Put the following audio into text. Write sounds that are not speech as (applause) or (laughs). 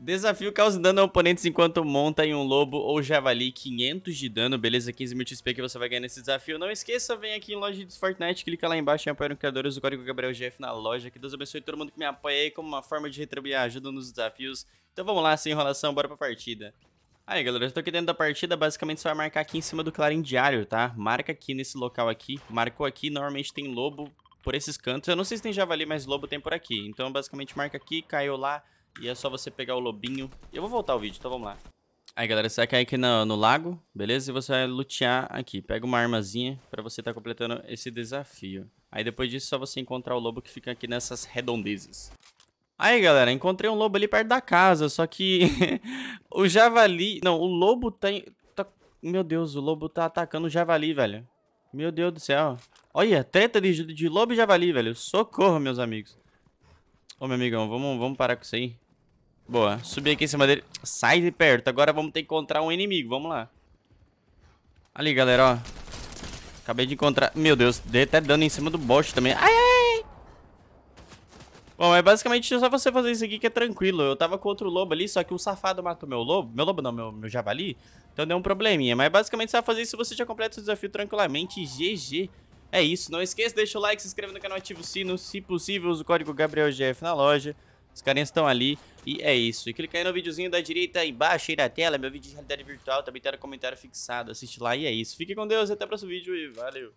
Desafio causa dano a oponentes enquanto monta em um lobo ou javali 500 de dano, beleza? 15 mil XP que você vai ganhar nesse desafio. Não esqueça, vem aqui em loja de Fortnite, clica lá embaixo em apoiar no criador, usa o código GabrielGF na loja. Que Deus abençoe todo mundo que me apoia aí como uma forma de retribuir a ajuda nos desafios. Então vamos lá, sem enrolação, bora pra partida. Aí galera, eu tô aqui dentro da partida, basicamente você vai marcar aqui em cima do clarim diário, tá? Marca aqui nesse local aqui, marcou aqui, normalmente tem lobo por esses cantos. Eu não sei se tem javali, mas lobo tem por aqui. Então basicamente marca aqui, caiu lá... E é só você pegar o lobinho. Eu vou voltar o vídeo, então vamos lá. Aí, galera, você vai cair aqui no, no lago, beleza? E você vai lutear aqui. Pega uma armazinha pra você estar tá completando esse desafio. Aí, depois disso, é só você encontrar o lobo que fica aqui nessas redondezas. Aí, galera, encontrei um lobo ali perto da casa, só que (laughs) o javali... Não, o lobo tem... Tá, tá... Meu Deus, o lobo tá atacando o javali, velho. Meu Deus do céu. Olha, treta de, de lobo e javali, velho. Socorro, meus amigos. Ô, meu amigão, vamos, vamos parar com isso aí. Boa. Subi aqui em cima dele. Sai de perto. Agora vamos ter que encontrar um inimigo. Vamos lá. Ali, galera, ó. Acabei de encontrar... Meu Deus, dei até dano em cima do boss também. Ai, ai, ai. Bom, é basicamente só você fazer isso aqui que é tranquilo. Eu tava com outro lobo ali, só que o um safado matou meu lobo. Meu lobo não, meu, meu javali. Então deu um probleminha. Mas basicamente você vai fazer isso você já completa o desafio tranquilamente. GG. É isso. Não esqueça, deixa o like, se inscreva no canal, ativa o sino. Se possível, usa o código GabrielGF na loja. Os carinhas estão ali e é isso. E clica aí no videozinho da direita embaixo aí na tela. Meu vídeo de realidade virtual também tá no comentário fixado. Assiste lá e é isso. Fique com Deus até o próximo vídeo e valeu!